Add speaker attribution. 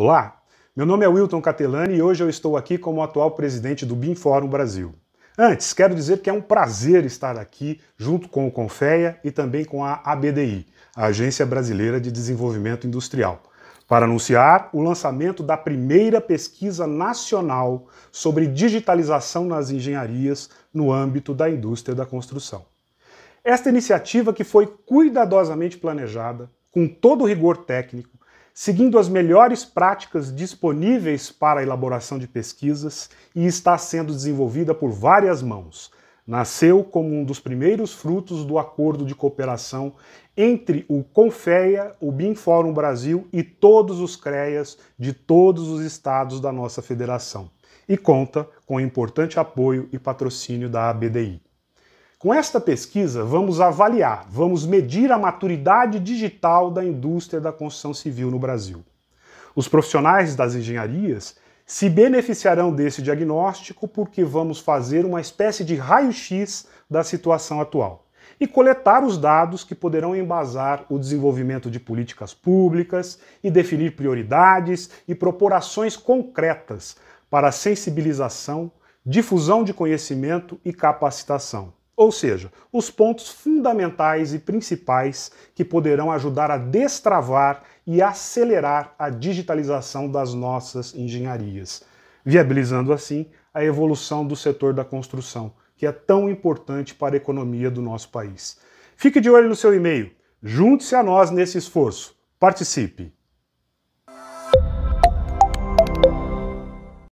Speaker 1: Olá, meu nome é Wilton Catelani e hoje eu estou aqui como atual presidente do BIM Fórum Brasil. Antes, quero dizer que é um prazer estar aqui junto com o Confeia e também com a ABDI, a Agência Brasileira de Desenvolvimento Industrial, para anunciar o lançamento da primeira pesquisa nacional sobre digitalização nas engenharias no âmbito da indústria da construção. Esta iniciativa que foi cuidadosamente planejada, com todo o rigor técnico, seguindo as melhores práticas disponíveis para a elaboração de pesquisas e está sendo desenvolvida por várias mãos. Nasceu como um dos primeiros frutos do acordo de cooperação entre o Confeia, o Binforum Brasil e todos os CREAs de todos os estados da nossa federação. E conta com importante apoio e patrocínio da ABDI. Com esta pesquisa, vamos avaliar, vamos medir a maturidade digital da indústria da construção civil no Brasil. Os profissionais das engenharias se beneficiarão desse diagnóstico porque vamos fazer uma espécie de raio-x da situação atual e coletar os dados que poderão embasar o desenvolvimento de políticas públicas e definir prioridades e propor ações concretas para sensibilização, difusão de conhecimento e capacitação ou seja, os pontos fundamentais e principais que poderão ajudar a destravar e acelerar a digitalização das nossas engenharias, viabilizando assim a evolução do setor da construção, que é tão importante para a economia do nosso país. Fique de olho no seu e-mail, junte-se a nós nesse esforço, participe!